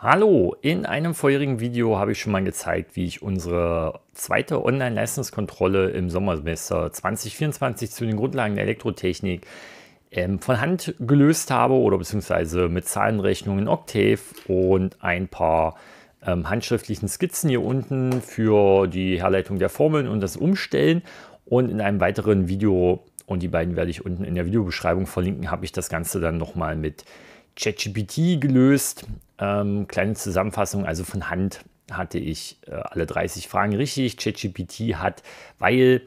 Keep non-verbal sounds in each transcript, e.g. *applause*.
Hallo, in einem vorherigen Video habe ich schon mal gezeigt, wie ich unsere zweite Online-Leistungskontrolle im Sommersemester 2024 zu den Grundlagen der Elektrotechnik ähm, von Hand gelöst habe oder beziehungsweise mit Zahlenrechnungen in Octave und ein paar ähm, handschriftlichen Skizzen hier unten für die Herleitung der Formeln und das Umstellen und in einem weiteren Video und die beiden werde ich unten in der Videobeschreibung verlinken, habe ich das Ganze dann nochmal mit ChatGPT gelöst. Ähm, kleine Zusammenfassung, also von Hand hatte ich äh, alle 30 Fragen richtig. ChatGPT hat, weil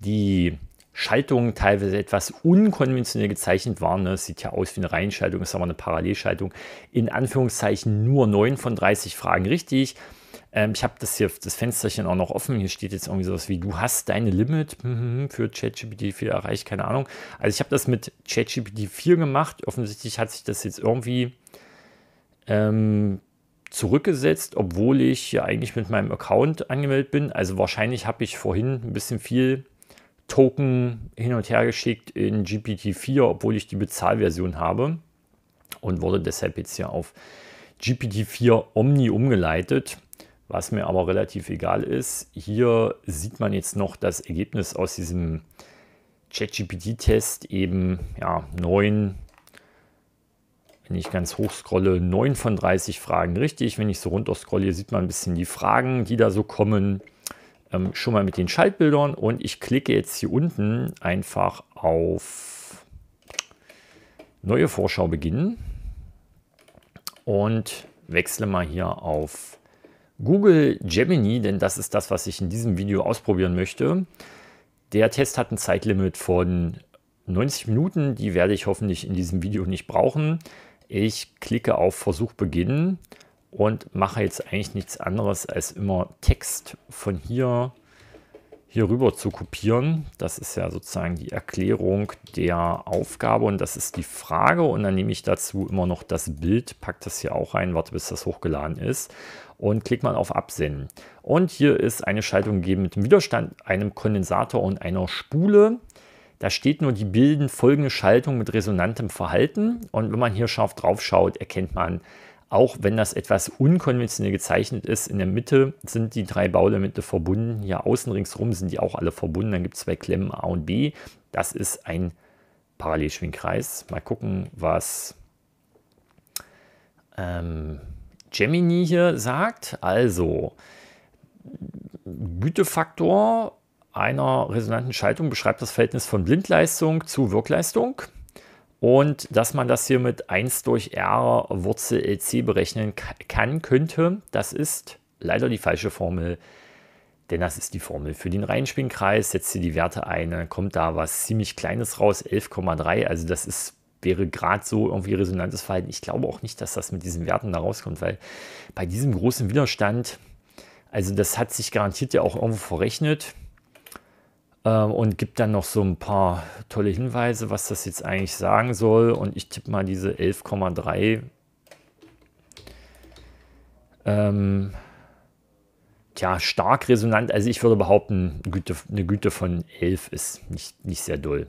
die Schaltungen teilweise etwas unkonventionell gezeichnet waren, ne? sieht ja aus wie eine Reihenschaltung, ist aber eine Parallelschaltung, in Anführungszeichen nur 9 von 30 Fragen richtig. Ähm, ich habe das hier, das Fensterchen auch noch offen. Hier steht jetzt irgendwie sowas wie, du hast deine Limit mhm, für ChatGPT 4 erreicht, keine Ahnung. Also ich habe das mit ChatGPT 4 gemacht. Offensichtlich hat sich das jetzt irgendwie ähm, zurückgesetzt, obwohl ich hier eigentlich mit meinem Account angemeldet bin. Also wahrscheinlich habe ich vorhin ein bisschen viel Token hin und her geschickt in GPT-4, obwohl ich die Bezahlversion habe und wurde deshalb jetzt hier auf GPT-4 Omni umgeleitet was mir aber relativ egal ist. Hier sieht man jetzt noch das Ergebnis aus diesem ChatGPT-Test, eben ja, 9, wenn ich ganz hoch scrolle, 9 von 30 Fragen richtig. Wenn ich so runter scrolle, sieht man ein bisschen die Fragen, die da so kommen, ähm, schon mal mit den Schaltbildern. Und ich klicke jetzt hier unten einfach auf Neue Vorschau beginnen und wechsle mal hier auf Google Gemini, denn das ist das, was ich in diesem Video ausprobieren möchte. Der Test hat ein Zeitlimit von 90 Minuten, die werde ich hoffentlich in diesem Video nicht brauchen. Ich klicke auf Versuch beginnen und mache jetzt eigentlich nichts anderes als immer Text von hier hier rüber zu kopieren. Das ist ja sozusagen die Erklärung der Aufgabe und das ist die Frage. Und dann nehme ich dazu immer noch das Bild, packe das hier auch ein, warte bis das hochgeladen ist und klickt man auf Absenden. Und hier ist eine Schaltung gegeben mit dem Widerstand, einem Kondensator und einer Spule. Da steht nur, die bilden folgende Schaltung mit resonantem Verhalten. Und wenn man hier scharf drauf schaut, erkennt man, auch wenn das etwas unkonventionell gezeichnet ist, in der Mitte sind die drei Bauelemente verbunden. Hier außen ringsherum sind die auch alle verbunden. Dann gibt es zwei Klemmen A und B. Das ist ein Parallelschwingkreis. Mal gucken, was ähm, Gemini hier sagt. Also, Gütefaktor einer resonanten Schaltung beschreibt das Verhältnis von Blindleistung zu Wirkleistung und dass man das hier mit 1 durch R Wurzel LC berechnen kann, könnte, das ist leider die falsche Formel, denn das ist die Formel für den Reihenspielkreis. Setzt ihr die Werte ein, dann kommt da was ziemlich Kleines raus, 11,3, also das ist wäre gerade so irgendwie resonantes Verhalten. Ich glaube auch nicht, dass das mit diesen Werten da rauskommt, weil bei diesem großen Widerstand, also das hat sich garantiert ja auch irgendwo verrechnet. Ähm, und gibt dann noch so ein paar tolle Hinweise, was das jetzt eigentlich sagen soll. Und ich tippe mal diese 11,3. Ähm, tja, stark resonant. Also ich würde behaupten, Güte, eine Güte von 11 ist nicht, nicht sehr doll.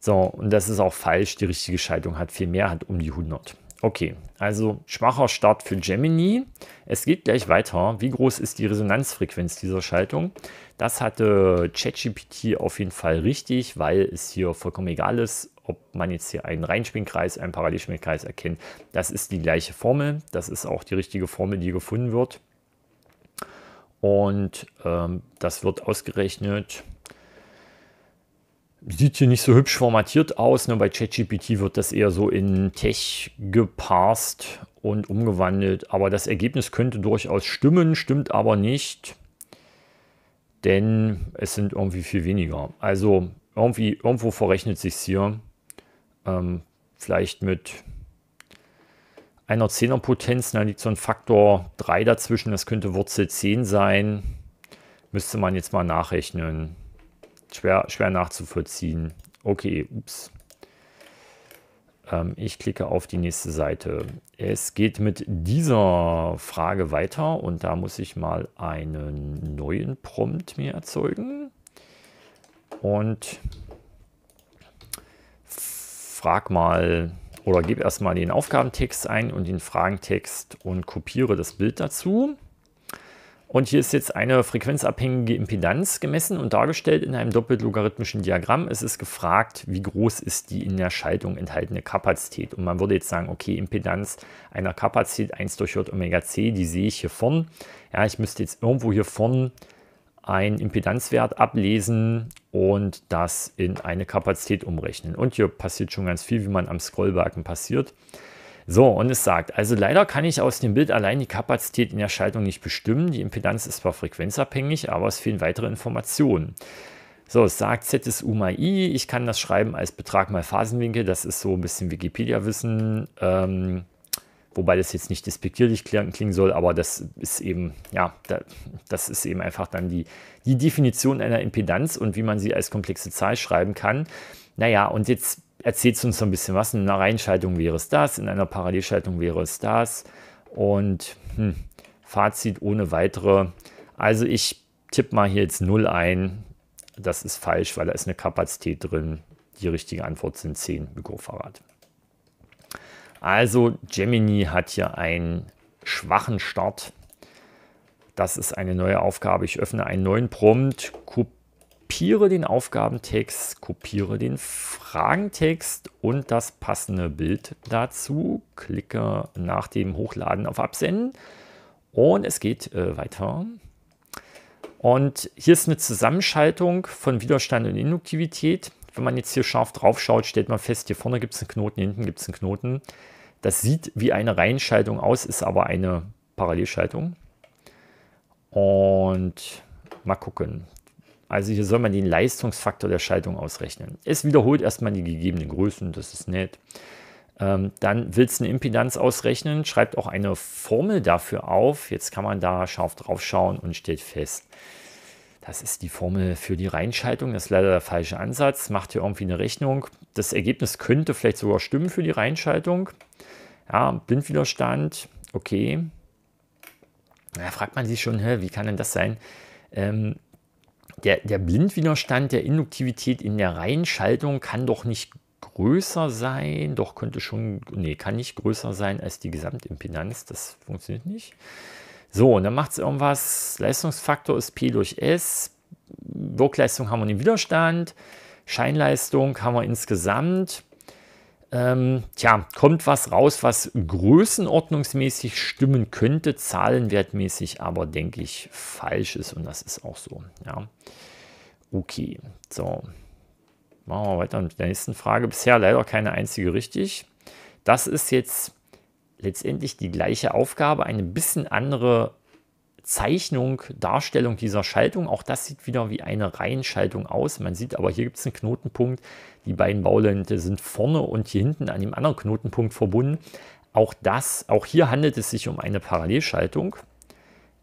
So, und das ist auch falsch. Die richtige Schaltung hat viel mehr, hat um die 100. Okay, also schwacher Start für Gemini. Es geht gleich weiter. Wie groß ist die Resonanzfrequenz dieser Schaltung? Das hatte ChatGPT auf jeden Fall richtig, weil es hier vollkommen egal ist, ob man jetzt hier einen Reinschwingkreis, einen Parallelschwingkreis erkennt. Das ist die gleiche Formel. Das ist auch die richtige Formel, die gefunden wird. Und ähm, das wird ausgerechnet sieht hier nicht so hübsch formatiert aus. Ne? Bei ChatGPT wird das eher so in Tech gepasst und umgewandelt. Aber das Ergebnis könnte durchaus stimmen, stimmt aber nicht. Denn es sind irgendwie viel weniger. Also irgendwie, irgendwo verrechnet sich es hier. Ähm, vielleicht mit einer 10er Potenz, da liegt so ein Faktor 3 dazwischen, das könnte Wurzel 10 sein. Müsste man jetzt mal nachrechnen schwer, schwer nachzuvollziehen. Okay, ups. Ähm, ich klicke auf die nächste Seite. Es geht mit dieser Frage weiter und da muss ich mal einen neuen Prompt mir erzeugen. Und frag mal oder gebe erstmal den Aufgabentext ein und den Fragentext und kopiere das Bild dazu. Und hier ist jetzt eine frequenzabhängige Impedanz gemessen und dargestellt in einem doppeltlogarithmischen Diagramm. Es ist gefragt, wie groß ist die in der Schaltung enthaltene Kapazität. Und man würde jetzt sagen, okay, Impedanz einer Kapazität 1 durch J Omega C, die sehe ich hier vorn. Ja, ich müsste jetzt irgendwo hier vorn einen Impedanzwert ablesen und das in eine Kapazität umrechnen. Und hier passiert schon ganz viel, wie man am Scrollbalken passiert. So, und es sagt, also leider kann ich aus dem Bild allein die Kapazität in der Schaltung nicht bestimmen. Die Impedanz ist zwar frequenzabhängig, aber es fehlen weitere Informationen. So, es sagt ZSU mal I, ich kann das schreiben als Betrag mal Phasenwinkel, das ist so ein bisschen Wikipedia-Wissen, ähm, wobei das jetzt nicht despektierlich klingen soll, aber das ist eben, ja, das ist eben einfach dann die, die Definition einer Impedanz und wie man sie als komplexe Zahl schreiben kann. Naja, und jetzt erzählst uns so ein bisschen was. In einer Reihenschaltung wäre es das, in einer Parallelschaltung wäre es das. Und hm, Fazit ohne weitere. Also ich tippe mal hier jetzt 0 ein. Das ist falsch, weil da ist eine Kapazität drin. Die richtige Antwort sind 10 Mikrofarad. Also Gemini hat hier einen schwachen Start. Das ist eine neue Aufgabe. Ich öffne einen neuen Prompt, kopiere den Aufgabentext, kopiere den Fragentext und das passende Bild dazu, klicke nach dem Hochladen auf Absenden und es geht äh, weiter. Und hier ist eine Zusammenschaltung von Widerstand und Induktivität. Wenn man jetzt hier scharf drauf schaut, stellt man fest, hier vorne gibt es einen Knoten, hinten gibt es einen Knoten. Das sieht wie eine Reihenschaltung aus, ist aber eine Parallelschaltung. Und mal gucken. Also hier soll man den Leistungsfaktor der Schaltung ausrechnen. Es wiederholt erstmal die gegebenen Größen, das ist nett. Ähm, dann willst du eine Impedanz ausrechnen, schreibt auch eine Formel dafür auf. Jetzt kann man da scharf drauf schauen und stellt fest, das ist die Formel für die Reinschaltung. Das ist leider der falsche Ansatz. Macht hier irgendwie eine Rechnung. Das Ergebnis könnte vielleicht sogar stimmen für die Reinschaltung. Ja, Blindwiderstand, okay. Da fragt man sich schon, hä, wie kann denn das sein? Ähm, der, der Blindwiderstand der Induktivität in der Reihenschaltung kann doch nicht größer sein, doch könnte schon, nee, kann nicht größer sein als die Gesamtimpedanz, das funktioniert nicht. So, und dann macht es irgendwas, Leistungsfaktor ist P durch S, Wirkleistung haben wir den Widerstand, Scheinleistung haben wir insgesamt, ähm, tja, kommt was raus, was größenordnungsmäßig stimmen könnte, zahlenwertmäßig aber, denke ich, falsch ist und das ist auch so. Ja. Okay, so. Machen wir weiter mit der nächsten Frage. Bisher leider keine einzige richtig. Das ist jetzt letztendlich die gleiche Aufgabe, eine bisschen andere Zeichnung, Darstellung dieser Schaltung. Auch das sieht wieder wie eine Reihenschaltung aus. Man sieht aber, hier gibt es einen Knotenpunkt. Die beiden Baulände sind vorne und hier hinten an dem anderen Knotenpunkt verbunden. Auch das, auch hier handelt es sich um eine Parallelschaltung.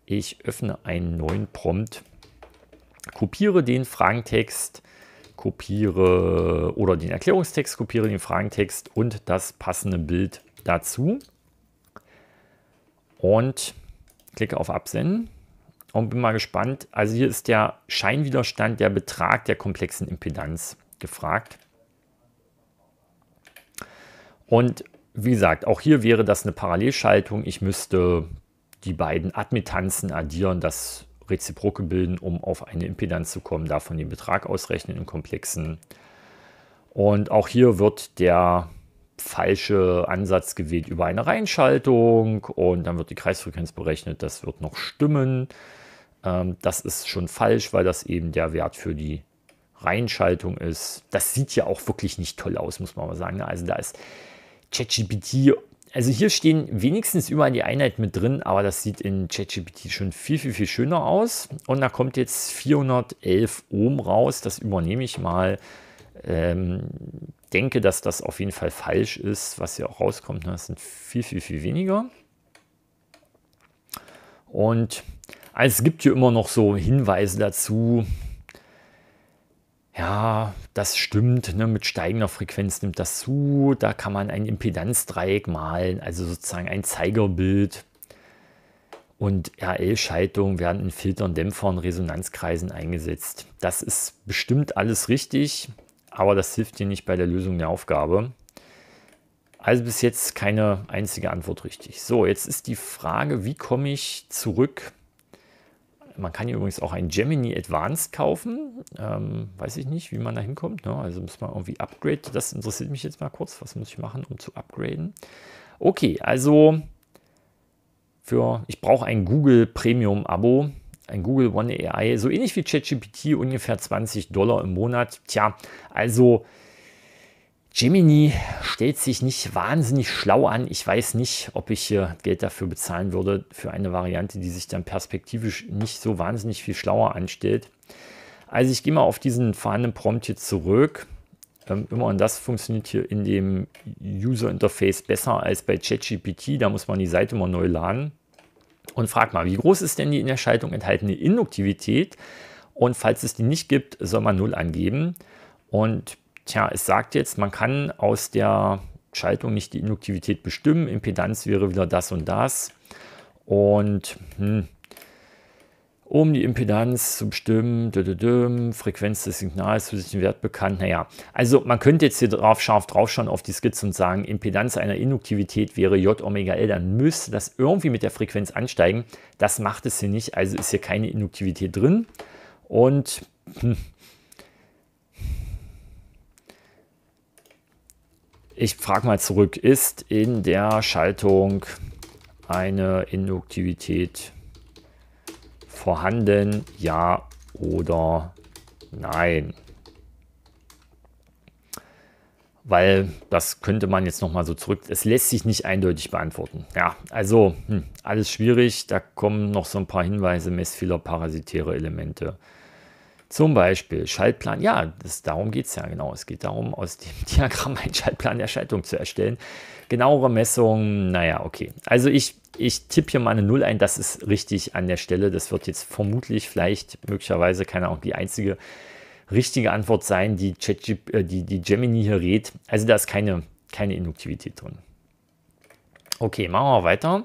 Ich öffne einen neuen Prompt, kopiere den Fragentext, kopiere oder den Erklärungstext, kopiere den Fragentext und das passende Bild dazu. Und Klicke auf Absenden und bin mal gespannt. Also hier ist der Scheinwiderstand, der Betrag der komplexen Impedanz gefragt. Und wie gesagt, auch hier wäre das eine Parallelschaltung. Ich müsste die beiden Admittanzen addieren, das Reziproke bilden, um auf eine Impedanz zu kommen, davon den Betrag ausrechnen im komplexen. Und auch hier wird der falsche Ansatz gewählt über eine Reinschaltung und dann wird die Kreisfrequenz berechnet, das wird noch stimmen. Ähm, das ist schon falsch, weil das eben der Wert für die Reinschaltung ist. Das sieht ja auch wirklich nicht toll aus, muss man mal sagen. Ne? Also da ist ChatGPT, also hier stehen wenigstens überall die Einheit mit drin, aber das sieht in ChatGPT schon viel, viel, viel schöner aus. Und da kommt jetzt 411 Ohm raus, das übernehme ich mal ähm, denke, dass das auf jeden Fall falsch ist, was hier auch rauskommt. Ne? Das sind viel, viel, viel weniger. Und also es gibt hier immer noch so Hinweise dazu, ja, das stimmt, ne? mit steigender Frequenz nimmt das zu, da kann man ein Impedanzdreieck malen, also sozusagen ein Zeigerbild. Und RL-Schaltungen werden in Filtern, Dämpfern, Resonanzkreisen eingesetzt. Das ist bestimmt alles richtig aber das hilft dir nicht bei der Lösung der Aufgabe. Also bis jetzt keine einzige Antwort richtig. So, jetzt ist die Frage, wie komme ich zurück? Man kann hier übrigens auch ein Gemini Advanced kaufen. Ähm, weiß ich nicht, wie man da hinkommt. Ne? Also muss man irgendwie upgrade. Das interessiert mich jetzt mal kurz. Was muss ich machen, um zu upgraden? Okay, also für, ich brauche ein Google Premium Abo ein Google One AI, so ähnlich wie ChatGPT, ungefähr 20 Dollar im Monat. Tja, also Gemini stellt sich nicht wahnsinnig schlau an. Ich weiß nicht, ob ich hier Geld dafür bezahlen würde, für eine Variante, die sich dann perspektivisch nicht so wahnsinnig viel schlauer anstellt. Also ich gehe mal auf diesen vorhandenen Prompt hier zurück. Ähm, immerhin, das funktioniert hier in dem User Interface besser als bei ChatGPT. Da muss man die Seite mal neu laden und frag mal, wie groß ist denn die in der Schaltung enthaltene Induktivität? Und falls es die nicht gibt, soll man 0 angeben. Und tja, es sagt jetzt, man kann aus der Schaltung nicht die Induktivität bestimmen. Impedanz wäre wieder das und das. Und hm, um die Impedanz zu bestimmen, dö, dö, dö, Frequenz des Signals, physischen Wert bekannt. Naja, also man könnte jetzt hier drauf, scharf draufschauen auf die Skizze und sagen, Impedanz einer Induktivität wäre J Omega L, dann müsste das irgendwie mit der Frequenz ansteigen. Das macht es hier nicht, also ist hier keine Induktivität drin. Und hm. ich frage mal zurück, ist in der Schaltung eine Induktivität drin? vorhanden, ja oder nein. Weil das könnte man jetzt nochmal so zurück, es lässt sich nicht eindeutig beantworten. Ja, also hm, alles schwierig, da kommen noch so ein paar Hinweise, Messfehler, parasitäre Elemente. Zum Beispiel Schaltplan, ja, das, darum geht es ja genau. Es geht darum, aus dem *laughs* Diagramm einen Schaltplan der Schaltung zu erstellen. Genauere Messungen, naja, okay. Also ich ich tippe hier mal eine 0 ein, das ist richtig an der Stelle. Das wird jetzt vermutlich, vielleicht, möglicherweise, keine Ahnung, die einzige richtige Antwort sein, die, äh, die, die Gemini hier rät. Also da ist keine, keine Induktivität drin. Okay, machen wir weiter.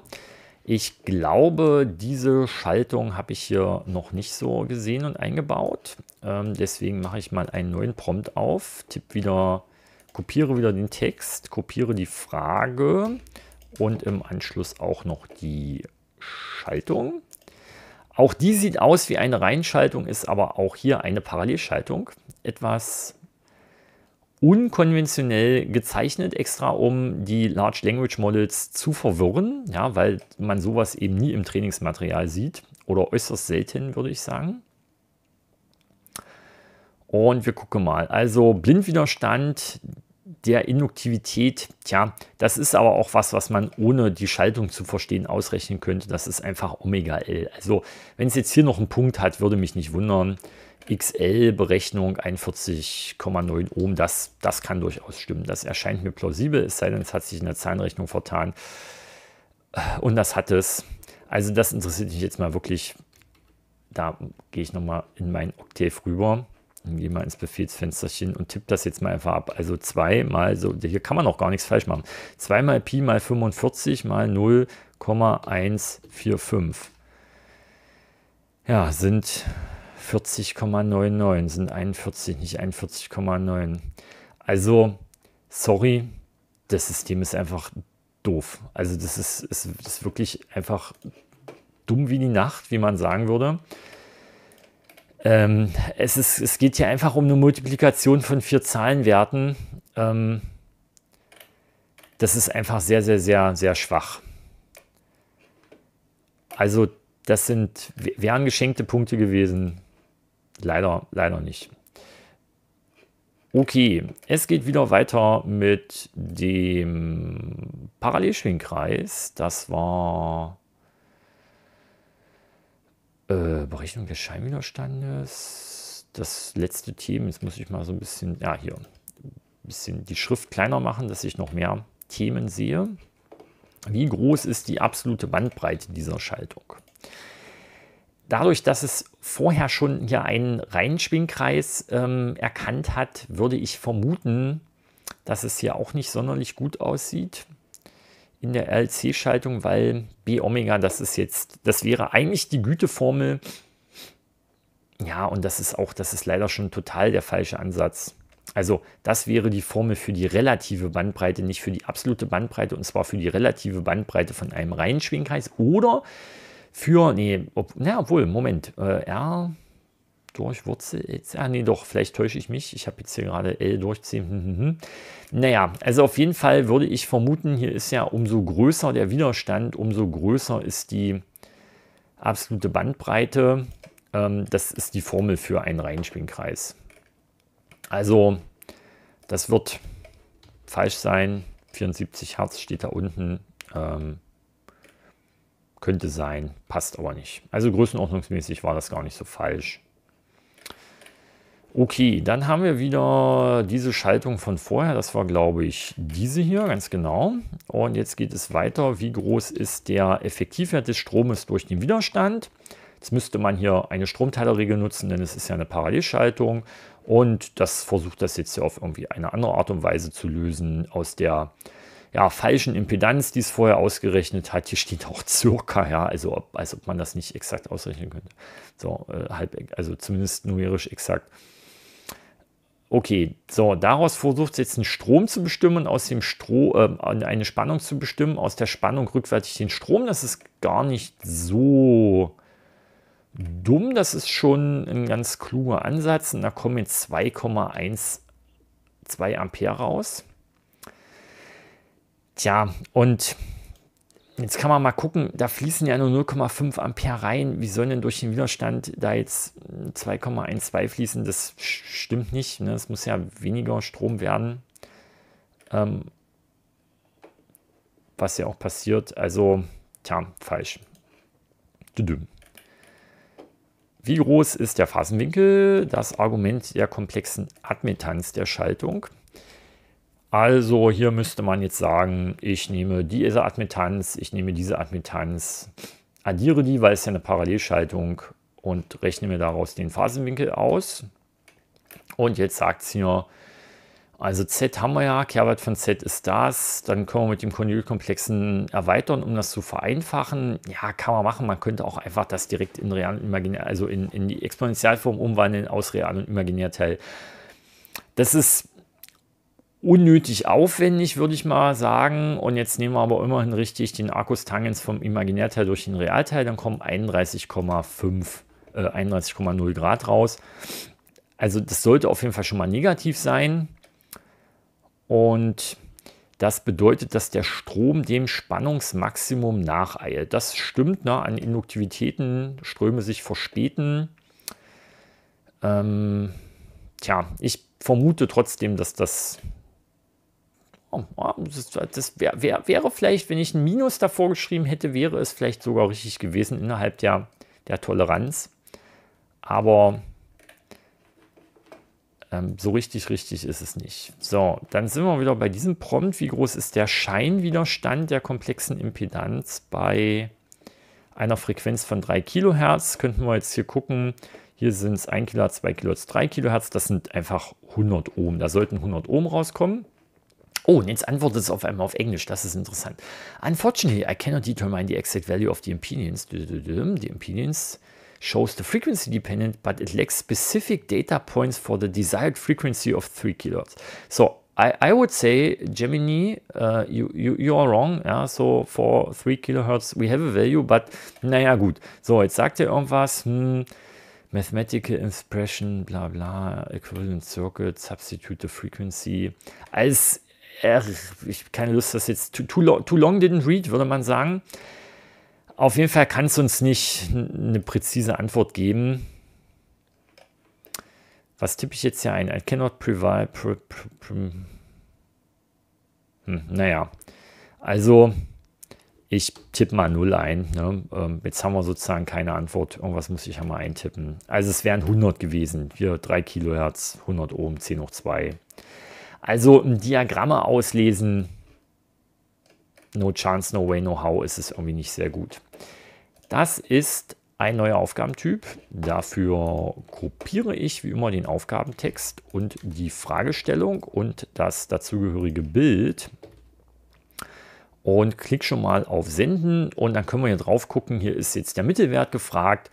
Ich glaube, diese Schaltung habe ich hier noch nicht so gesehen und eingebaut. Ähm, deswegen mache ich mal einen neuen Prompt auf, Tipp wieder, kopiere wieder den Text, kopiere die Frage und im Anschluss auch noch die Schaltung. Auch die sieht aus wie eine Reihenschaltung, ist aber auch hier eine Parallelschaltung. Etwas unkonventionell gezeichnet, extra um die Large Language Models zu verwirren, ja, weil man sowas eben nie im Trainingsmaterial sieht oder äußerst selten, würde ich sagen. Und wir gucken mal. Also Blindwiderstand, der Induktivität, tja, das ist aber auch was, was man ohne die Schaltung zu verstehen ausrechnen könnte. Das ist einfach Omega L. Also wenn es jetzt hier noch einen Punkt hat, würde mich nicht wundern. XL-Berechnung 41,9 Ohm, das, das kann durchaus stimmen. Das erscheint mir plausibel, es sei denn, es hat sich in der Zahlenrechnung vertan. Und das hat es. Also das interessiert mich jetzt mal wirklich. Da gehe ich nochmal in mein Octave rüber. Dann gehen wir ins Befehlsfensterchen und tippe das jetzt mal einfach ab. Also 2 mal, so, hier kann man auch gar nichts falsch machen. 2 mal Pi mal 45 mal 0,145. Ja, sind 40,99, sind 41, nicht 41,9. Also, sorry, das System ist einfach doof. Also das ist, ist, ist wirklich einfach dumm wie die Nacht, wie man sagen würde. Ähm, es, ist, es geht hier einfach um eine Multiplikation von vier Zahlenwerten. Ähm, das ist einfach sehr, sehr, sehr, sehr schwach. Also das sind, wären geschenkte Punkte gewesen. Leider, leider nicht. Okay, es geht wieder weiter mit dem Parallelschwingkreis. Das war äh, Berechnung des Scheinwiderstandes. Das letzte Thema, jetzt muss ich mal so ein bisschen, ja hier, ein bisschen die Schrift kleiner machen, dass ich noch mehr Themen sehe. Wie groß ist die absolute Bandbreite dieser Schaltung? Dadurch, dass es vorher schon hier einen Reihenschwingkreis ähm, erkannt hat, würde ich vermuten, dass es hier auch nicht sonderlich gut aussieht in der LC-Schaltung, weil B Omega, das ist jetzt, das wäre eigentlich die Güteformel. Ja, und das ist auch, das ist leider schon total der falsche Ansatz. Also das wäre die Formel für die relative Bandbreite, nicht für die absolute Bandbreite, und zwar für die relative Bandbreite von einem reinen Schwingkreis oder für, nee, ob, na, obwohl, Moment, äh, R, durchwurzel jetzt. etc. Ah, nee, doch, vielleicht täusche ich mich. Ich habe jetzt hier gerade L durchziehen. Hm, hm, hm. Naja, also auf jeden Fall würde ich vermuten, hier ist ja umso größer der Widerstand, umso größer ist die absolute Bandbreite. Ähm, das ist die Formel für einen Reihenspielkreis. Also, das wird falsch sein. 74 Hertz steht da unten. Ähm, könnte sein, passt aber nicht. Also größenordnungsmäßig war das gar nicht so falsch. Okay, dann haben wir wieder diese Schaltung von vorher. Das war, glaube ich, diese hier, ganz genau. Und jetzt geht es weiter. Wie groß ist der Effektivwert des Stromes durch den Widerstand? Jetzt müsste man hier eine Stromteilerregel nutzen, denn es ist ja eine Parallelschaltung. Und das versucht das jetzt hier auf irgendwie eine andere Art und Weise zu lösen aus der ja, falschen Impedanz, die es vorher ausgerechnet hat. Hier steht auch circa, ja, also ob, als ob man das nicht exakt ausrechnen könnte. So, äh, halb, also zumindest numerisch exakt. Okay, so, daraus versucht es jetzt einen Strom zu bestimmen, aus dem Strom äh, eine Spannung zu bestimmen, aus der Spannung rückwärtig den Strom. Das ist gar nicht so dumm, das ist schon ein ganz kluger Ansatz. Und da kommen jetzt 2,12 Ampere raus. Tja, und Jetzt kann man mal gucken, da fließen ja nur 0,5 Ampere rein. Wie sollen denn durch den Widerstand da jetzt 2,12 fließen? Das stimmt nicht. Ne? Es muss ja weniger Strom werden. Ähm, was ja auch passiert. Also, tja, falsch. Wie groß ist der Phasenwinkel? Das Argument der komplexen Admittanz der Schaltung. Also hier müsste man jetzt sagen, ich nehme diese Admittanz, ich nehme diese Admittanz, addiere die, weil es ja eine Parallelschaltung und rechne mir daraus den Phasenwinkel aus. Und jetzt sagt es hier, also Z haben wir ja, Kehrwert von Z ist das, dann können wir mit dem Konjugelkomplexen erweitern, um das zu vereinfachen. Ja, kann man machen, man könnte auch einfach das direkt in real also in, in die Exponentialform umwandeln aus real und imaginär Teil. Das ist unnötig aufwendig, würde ich mal sagen. Und jetzt nehmen wir aber immerhin richtig den Arcus Tangens vom Imaginärteil durch den Realteil, dann kommen 31,5, äh, 31,0 Grad raus. Also das sollte auf jeden Fall schon mal negativ sein. Und das bedeutet, dass der Strom dem Spannungsmaximum nacheilt. Das stimmt, ne? an Induktivitäten Ströme sich verspäten. Ähm, tja, ich vermute trotzdem, dass das Oh, das wär, wär, wäre vielleicht, wenn ich ein Minus davor geschrieben hätte, wäre es vielleicht sogar richtig gewesen innerhalb der, der Toleranz. Aber ähm, so richtig, richtig ist es nicht. So, dann sind wir wieder bei diesem Prompt. Wie groß ist der Scheinwiderstand der komplexen Impedanz bei einer Frequenz von 3 Kilohertz? Könnten wir jetzt hier gucken. Hier sind es 1 Kilohertz, 2 Kilohertz, 3 Kilohertz. Das sind einfach 100 Ohm. Da sollten 100 Ohm rauskommen. Oh, und jetzt antwortet es auf einmal auf Englisch. Das ist interessant. Unfortunately, I cannot determine the exact value of the impedance. The impedance shows the frequency dependent, but it lacks specific data points for the desired frequency of 3 kHz. So, I, I would say, Gemini, uh, you, you, you are wrong. Yeah? So, for 3 kHz, we have a value, but naja, gut. So, jetzt sagt er irgendwas. Hm, Mathematical Expression, bla bla, Equivalent Circuit, Substitute the Frequency. Als äh, ich keine Lust, das jetzt too, too, long, too long didn't read, würde man sagen. Auf jeden Fall kann es uns nicht eine präzise Antwort geben. Was tippe ich jetzt hier ein? I cannot provide. Pr, pr, pr. Hm, naja, also ich tippe mal 0 ein. Ne? Ähm, jetzt haben wir sozusagen keine Antwort. Irgendwas muss ich ja mal eintippen. Also es wären 100 gewesen. Hier 3 Kilohertz, 100 Ohm, 10 hoch 2. Also Diagramme auslesen, no chance, no way, no how, ist es irgendwie nicht sehr gut. Das ist ein neuer Aufgabentyp. Dafür kopiere ich wie immer den Aufgabentext und die Fragestellung und das dazugehörige Bild. Und klick schon mal auf Senden und dann können wir hier drauf gucken. Hier ist jetzt der Mittelwert gefragt.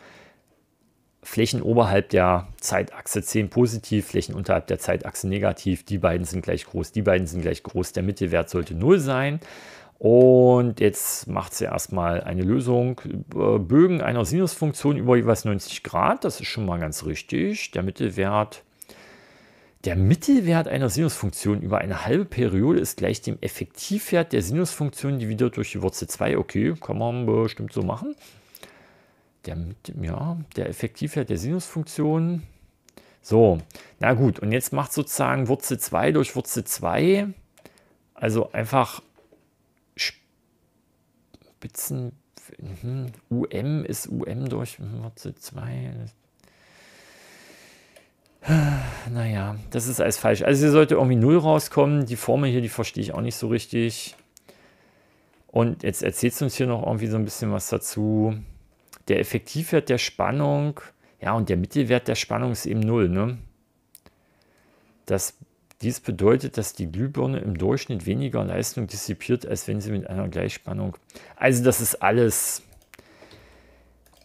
Flächen oberhalb der Zeitachse 10 positiv, Flächen unterhalb der Zeitachse negativ. Die beiden sind gleich groß, die beiden sind gleich groß. Der Mittelwert sollte 0 sein. Und jetzt macht sie erstmal eine Lösung. Äh, Bögen einer Sinusfunktion über jeweils 90 Grad, das ist schon mal ganz richtig. Der Mittelwert, der Mittelwert einer Sinusfunktion über eine halbe Periode ist gleich dem Effektivwert der Sinusfunktion dividiert durch die Wurzel 2. Okay, kann man bestimmt so machen der, ja, der Effektivwert der Sinusfunktion. So, na gut, und jetzt macht sozusagen Wurzel 2 durch Wurzel 2, also einfach Spitzen, mhm. UM ist UM durch Wurzel 2. Naja, das ist alles falsch. Also hier sollte irgendwie 0 rauskommen. Die Formel hier, die verstehe ich auch nicht so richtig. Und jetzt erzählt uns hier noch irgendwie so ein bisschen was dazu der Effektivwert der Spannung, ja, und der Mittelwert der Spannung ist eben 0. Ne? Das, dies bedeutet, dass die Glühbirne im Durchschnitt weniger Leistung dissipiert, als wenn sie mit einer Gleichspannung. Also, das ist alles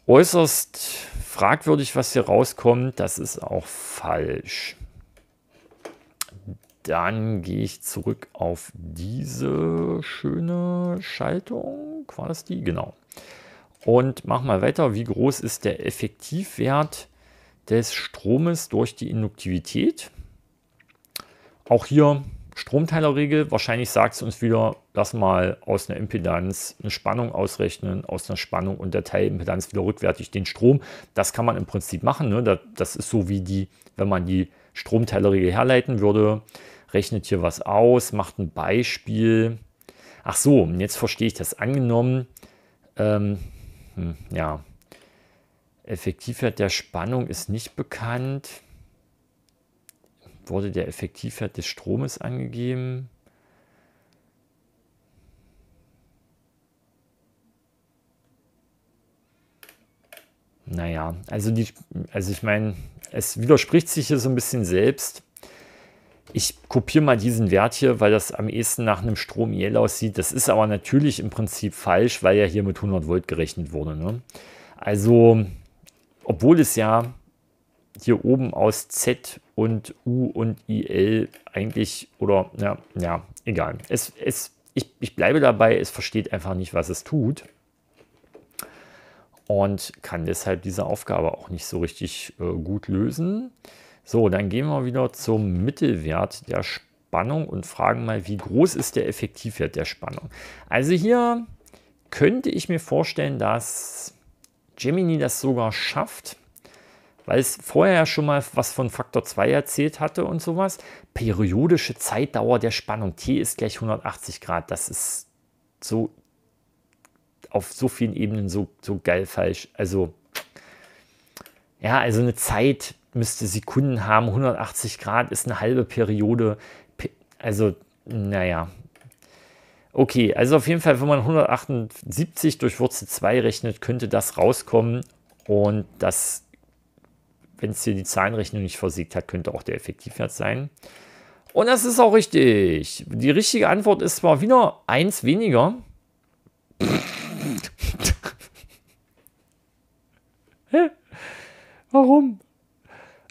äußerst fragwürdig, was hier rauskommt. Das ist auch falsch. Dann gehe ich zurück auf diese schöne Schaltung. War das die? Genau. Und mach mal weiter, wie groß ist der Effektivwert des Stromes durch die Induktivität? Auch hier Stromteilerregel, wahrscheinlich sagt es uns wieder, lass mal aus einer Impedanz eine Spannung ausrechnen, aus einer Spannung und der Teilimpedanz wieder rückwärtig den Strom. Das kann man im Prinzip machen. Ne? Das ist so wie die, wenn man die Stromteilerregel herleiten würde, rechnet hier was aus, macht ein Beispiel. Ach so, jetzt verstehe ich das. Angenommen, ähm, hm, ja. Effektivwert der Spannung ist nicht bekannt. Wurde der Effektivwert des Stromes angegeben? Naja, also, die, also ich meine, es widerspricht sich hier so ein bisschen selbst ich kopiere mal diesen Wert hier, weil das am ehesten nach einem Strom IL e aussieht. Das ist aber natürlich im Prinzip falsch, weil ja hier mit 100 Volt gerechnet wurde. Ne? Also, obwohl es ja hier oben aus Z und U und IL eigentlich oder, ja, ja egal. Es, es, ich, ich bleibe dabei, es versteht einfach nicht, was es tut und kann deshalb diese Aufgabe auch nicht so richtig äh, gut lösen. So, dann gehen wir wieder zum Mittelwert der Spannung und fragen mal, wie groß ist der Effektivwert der Spannung? Also hier könnte ich mir vorstellen, dass Gemini das sogar schafft, weil es vorher schon mal was von Faktor 2 erzählt hatte und sowas. Periodische Zeitdauer der Spannung, T ist gleich 180 Grad, das ist so auf so vielen Ebenen so, so geil falsch. Also, ja, also eine Zeit müsste Sekunden haben, 180 Grad ist eine halbe Periode. Also, naja. Okay, also auf jeden Fall, wenn man 178 durch Wurzel 2 rechnet, könnte das rauskommen. Und das, wenn es hier die Zahlenrechnung nicht versiegt hat, könnte auch der Effektivwert sein. Und das ist auch richtig. Die richtige Antwort ist zwar wieder 1 weniger. *laughs* Warum?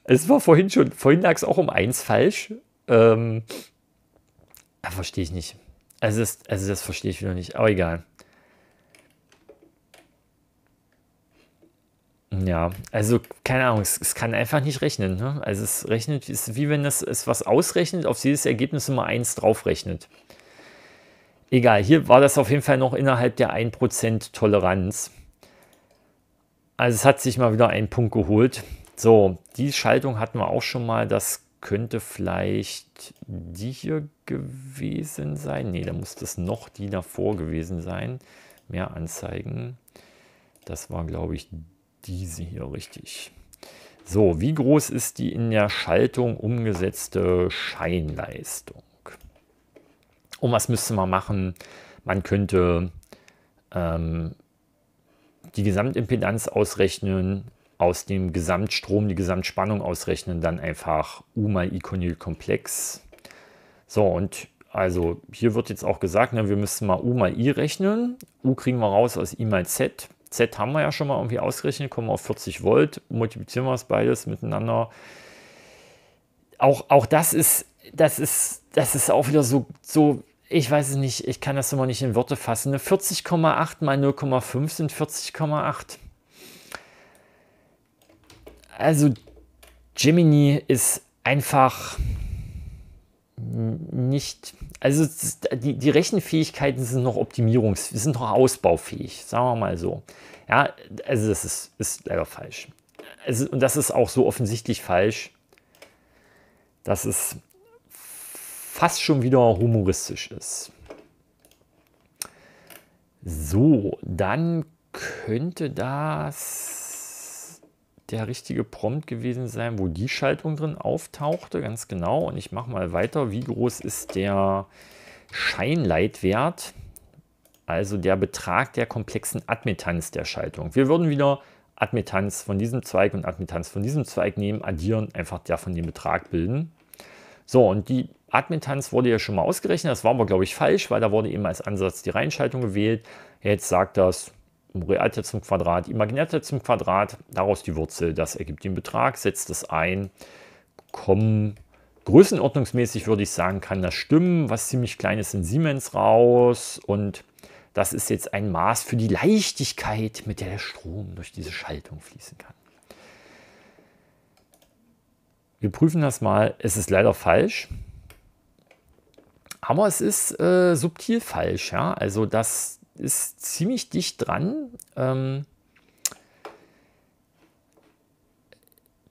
Es war vorhin schon, vorhin lag es auch um eins falsch. Ähm, ah, verstehe ich nicht. Also das, also das verstehe ich wieder nicht, aber egal. Ja, also keine Ahnung, es, es kann einfach nicht rechnen. Ne? Also es rechnet, es ist wie wenn das, es was ausrechnet, auf jedes Ergebnis immer eins draufrechnet. Egal, hier war das auf jeden Fall noch innerhalb der 1% Toleranz. Also es hat sich mal wieder einen Punkt geholt. So, die Schaltung hatten wir auch schon mal. Das könnte vielleicht die hier gewesen sein. Ne, da muss das noch die davor gewesen sein. Mehr anzeigen. Das war, glaube ich, diese hier richtig. So, wie groß ist die in der Schaltung umgesetzte Scheinleistung? Und was müsste man machen? Man könnte ähm, die Gesamtimpedanz ausrechnen aus dem Gesamtstrom die Gesamtspannung ausrechnen, dann einfach U mal I Komplex. So, und also hier wird jetzt auch gesagt, ne, wir müssen mal U mal I rechnen. U kriegen wir raus aus I mal Z. Z haben wir ja schon mal irgendwie ausgerechnet, kommen wir auf 40 Volt, multiplizieren wir es beides miteinander. Auch, auch das ist, das ist, das ist auch wieder so, so, ich weiß es nicht, ich kann das immer nicht in Worte fassen. 40,8 mal 0,5 sind 40,8 also Jiminy ist einfach nicht, also die, die Rechenfähigkeiten sind noch optimierungs, sind noch ausbaufähig, sagen wir mal so. Ja, also das ist, ist leider falsch. Also, und das ist auch so offensichtlich falsch, dass es fast schon wieder humoristisch ist. So, dann könnte das der richtige Prompt gewesen sein, wo die Schaltung drin auftauchte, ganz genau. Und ich mache mal weiter. Wie groß ist der Scheinleitwert? Also der Betrag der komplexen Admittanz der Schaltung. Wir würden wieder Admittanz von diesem Zweig und Admittanz von diesem Zweig nehmen, addieren, einfach der von dem Betrag bilden. So, und die Admittanz wurde ja schon mal ausgerechnet. Das war aber, glaube ich, falsch, weil da wurde eben als Ansatz die Reihenschaltung gewählt. Jetzt sagt das, Realteils zum Quadrat, Imaginärteils zum Quadrat, daraus die Wurzel, das ergibt den Betrag, setzt es ein, kommen größenordnungsmäßig würde ich sagen, kann das stimmen, was ziemlich kleines in Siemens raus und das ist jetzt ein Maß für die Leichtigkeit, mit der der Strom durch diese Schaltung fließen kann. Wir prüfen das mal. Es ist leider falsch. Aber es ist äh, subtil falsch. Ja? Also das ist ziemlich dicht dran. Ähm,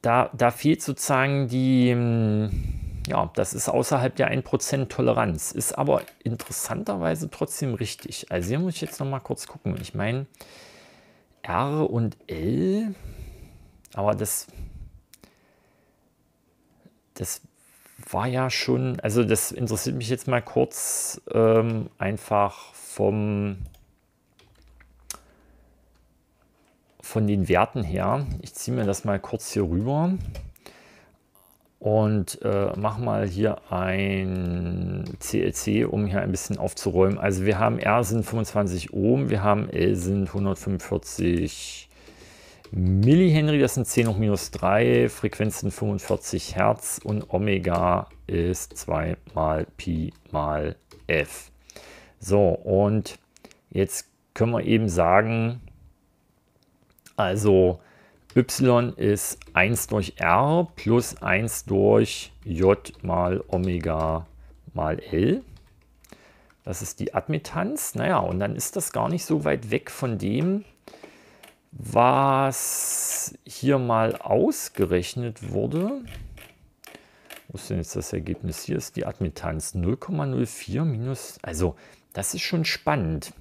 da, da fehlt sozusagen die, hm, ja, das ist außerhalb der 1% Toleranz, ist aber interessanterweise trotzdem richtig. Also hier muss ich jetzt nochmal kurz gucken. Ich meine, R und L, aber das, das war ja schon, also das interessiert mich jetzt mal kurz ähm, einfach vom, von den Werten her, ich ziehe mir das mal kurz hier rüber und äh, mache mal hier ein CLC, um hier ein bisschen aufzuräumen. Also wir haben R sind 25 Ohm, wir haben L sind 145 Millihenry, das sind 10 hoch minus 3, Frequenz sind 45 Hertz und Omega ist 2 mal Pi mal F. So, und jetzt können wir eben sagen, also y ist 1 durch r plus 1 durch j mal Omega mal L. Das ist die Admittanz. Naja, und dann ist das gar nicht so weit weg von dem, was hier mal ausgerechnet wurde. Wo ist denn jetzt das Ergebnis? Hier ist die Admittanz 0,04 minus, also das ist schon spannend.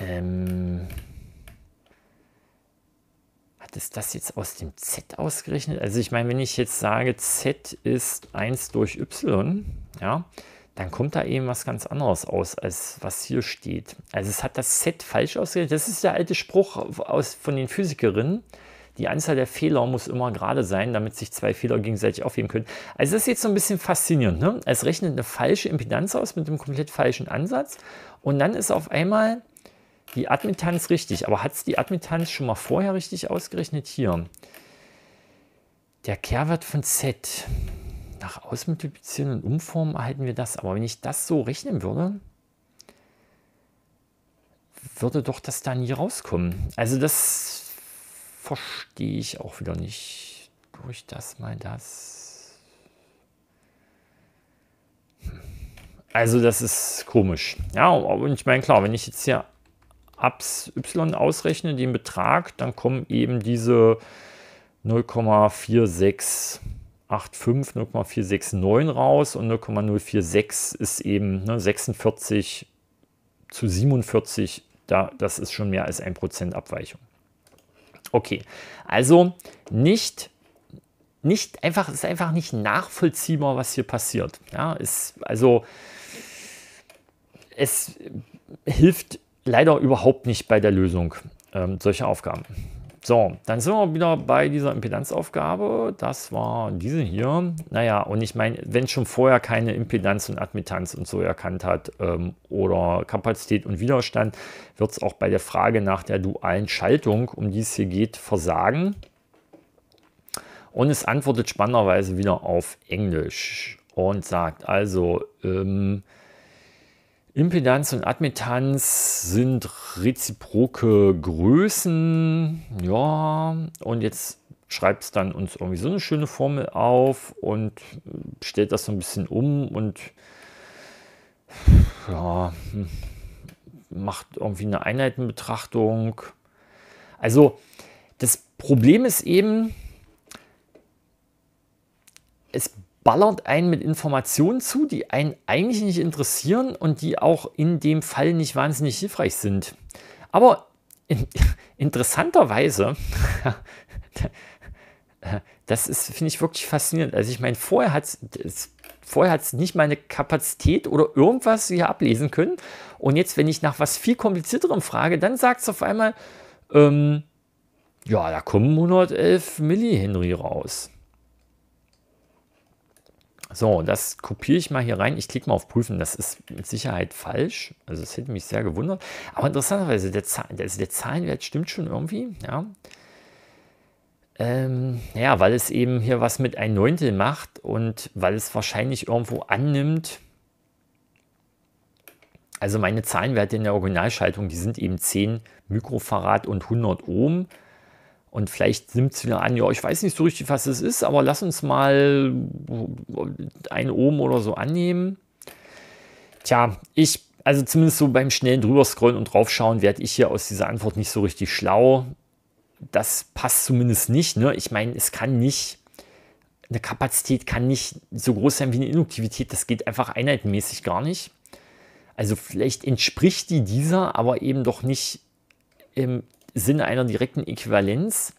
Ähm, ist das jetzt aus dem Z ausgerechnet? Also ich meine, wenn ich jetzt sage, Z ist 1 durch Y, ja, dann kommt da eben was ganz anderes aus, als was hier steht. Also es hat das Z falsch ausgerechnet. Das ist der alte Spruch aus, von den Physikerinnen. Die Anzahl der Fehler muss immer gerade sein, damit sich zwei Fehler gegenseitig aufheben können. Also das ist jetzt so ein bisschen faszinierend. Ne? Es rechnet eine falsche Impedanz aus mit einem komplett falschen Ansatz. Und dann ist auf einmal die Admittanz richtig, aber hat es die Admittanz schon mal vorher richtig ausgerechnet? Hier. Der Kehrwert von Z. Nach Ausmultiplizieren und Umformen erhalten wir das. Aber wenn ich das so rechnen würde, würde doch das da nie rauskommen. Also das verstehe ich auch wieder nicht. Durch das mal das. Hm. Also das ist komisch. Ja, und ich meine, klar, wenn ich jetzt hier abs y ausrechne, den Betrag, dann kommen eben diese 0,4685, 0,469 raus und 0,046 ist eben ne, 46 zu 47, da, das ist schon mehr als 1% Abweichung. Okay, also nicht nicht einfach, ist einfach nicht nachvollziehbar, was hier passiert. Ja, ist, also es hilft leider überhaupt nicht bei der Lösung ähm, solcher Aufgaben. So, dann sind wir wieder bei dieser Impedanzaufgabe. Das war diese hier. Naja, und ich meine, wenn schon vorher keine Impedanz und Admittanz und so erkannt hat ähm, oder Kapazität und Widerstand, wird es auch bei der Frage nach der dualen Schaltung, um die es hier geht, versagen. Und es antwortet spannenderweise wieder auf Englisch und sagt also, ähm, Impedanz und Admittanz sind reziproke Größen. Ja, und jetzt schreibt es dann uns irgendwie so eine schöne Formel auf und äh, stellt das so ein bisschen um und ja, hm, macht irgendwie eine Einheitenbetrachtung. Also das Problem ist eben, es ballert einen mit Informationen zu, die einen eigentlich nicht interessieren und die auch in dem Fall nicht wahnsinnig hilfreich sind. Aber in, *laughs* interessanterweise, *laughs* das ist, finde ich, wirklich faszinierend. Also ich meine, vorher hat es vorher hat's nicht meine Kapazität oder irgendwas hier ablesen können. Und jetzt, wenn ich nach was viel komplizierterem frage, dann sagt es auf einmal, ähm, ja, da kommen 111 Millihenry raus. So, das kopiere ich mal hier rein. Ich klicke mal auf Prüfen. Das ist mit Sicherheit falsch. Also es hätte mich sehr gewundert. Aber interessanterweise, der, Zahl, also der Zahlenwert stimmt schon irgendwie. Ja. Ähm, ja, weil es eben hier was mit ein Neuntel macht und weil es wahrscheinlich irgendwo annimmt. Also meine Zahlenwerte in der Originalschaltung, die sind eben 10 Mikrofarad und 100 Ohm. Und vielleicht nimmt es wieder an, ja, ich weiß nicht so richtig, was es ist, aber lass uns mal einen oben oder so annehmen. Tja, ich, also zumindest so beim schnellen drüberscrollen und draufschauen, werde ich hier aus dieser Antwort nicht so richtig schlau. Das passt zumindest nicht. Ne? Ich meine, es kann nicht, eine Kapazität kann nicht so groß sein wie eine Induktivität. Das geht einfach einheitenmäßig gar nicht. Also vielleicht entspricht die dieser, aber eben doch nicht ähm, Sinne einer direkten Äquivalenz.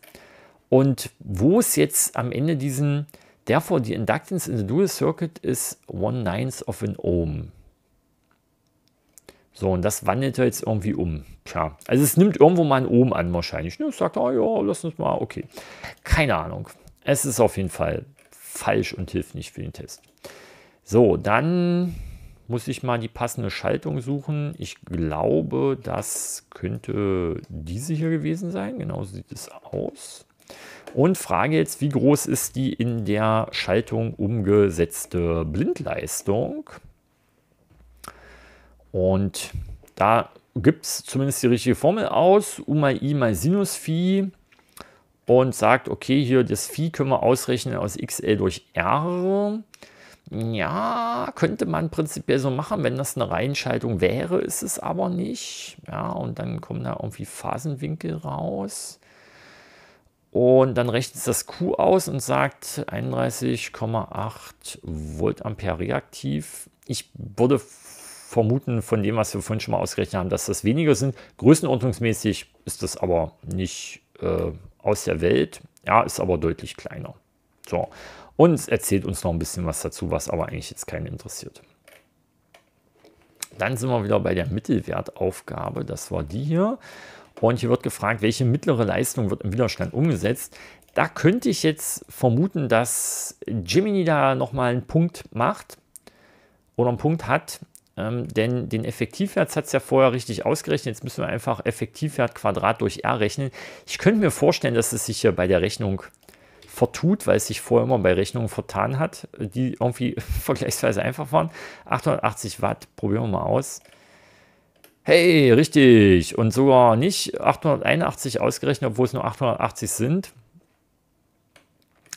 Und wo es jetzt am Ende diesen, therefore the inductance in the dual circuit is one ninth of an ohm. So, und das wandelt er jetzt irgendwie um. Tja, also es nimmt irgendwo mal ein Ohm an wahrscheinlich. Ne? Es sagt, oh ja, lass uns mal, okay. Keine Ahnung. Es ist auf jeden Fall falsch und hilft nicht für den Test. So, dann muss ich mal die passende Schaltung suchen. Ich glaube, das könnte diese hier gewesen sein. Genauso sieht es aus. Und frage jetzt, wie groß ist die in der Schaltung umgesetzte Blindleistung? Und da gibt es zumindest die richtige Formel aus, U mal I mal Sinus Phi und sagt, okay, hier das Phi können wir ausrechnen aus XL durch R. Ja, könnte man prinzipiell so machen, wenn das eine Reihenschaltung wäre, ist es aber nicht. Ja, und dann kommen da irgendwie Phasenwinkel raus. Und dann rechnet das Q aus und sagt 31,8 Volt Ampere reaktiv. Ich würde vermuten von dem, was wir vorhin schon mal ausgerechnet haben, dass das weniger sind. Größenordnungsmäßig ist das aber nicht äh, aus der Welt. Ja, ist aber deutlich kleiner. So, und erzählt uns noch ein bisschen was dazu, was aber eigentlich jetzt keinen interessiert. Dann sind wir wieder bei der Mittelwertaufgabe, das war die hier. Und hier wird gefragt, welche mittlere Leistung wird im Widerstand umgesetzt. Da könnte ich jetzt vermuten, dass Jiminy da nochmal einen Punkt macht oder einen Punkt hat. Ähm, denn den Effektivwert hat es ja vorher richtig ausgerechnet. Jetzt müssen wir einfach Effektivwert Quadrat durch R rechnen. Ich könnte mir vorstellen, dass es sich hier bei der Rechnung vertut, weil es sich vorher immer bei Rechnungen vertan hat, die irgendwie *laughs* vergleichsweise einfach waren. 880 Watt, probieren wir mal aus. Hey, richtig. Und sogar nicht 881 ausgerechnet, obwohl es nur 880 sind.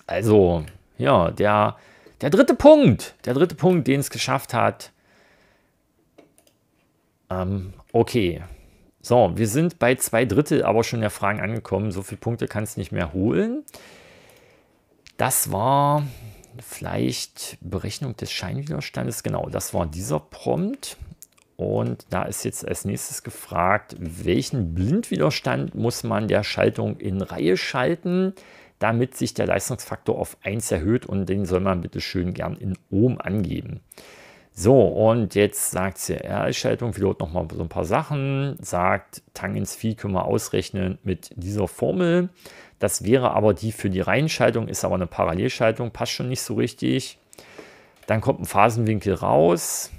Also, ja, der, der dritte Punkt, der dritte Punkt, den es geschafft hat. Ähm, okay. So, wir sind bei zwei Drittel aber schon der Fragen angekommen. So viele Punkte kann es nicht mehr holen. Das war vielleicht Berechnung des Scheinwiderstandes. Genau, das war dieser Prompt. Und da ist jetzt als nächstes gefragt, welchen Blindwiderstand muss man der Schaltung in Reihe schalten, damit sich der Leistungsfaktor auf 1 erhöht und den soll man bitte schön gern in Ohm angeben. So, und jetzt sagt CR-Schaltung, wiederholt nochmal so ein paar Sachen, sagt, Tang Phi können wir ausrechnen mit dieser Formel. Das wäre aber die für die Reihenschaltung, ist aber eine Parallelschaltung, passt schon nicht so richtig. Dann kommt ein Phasenwinkel raus.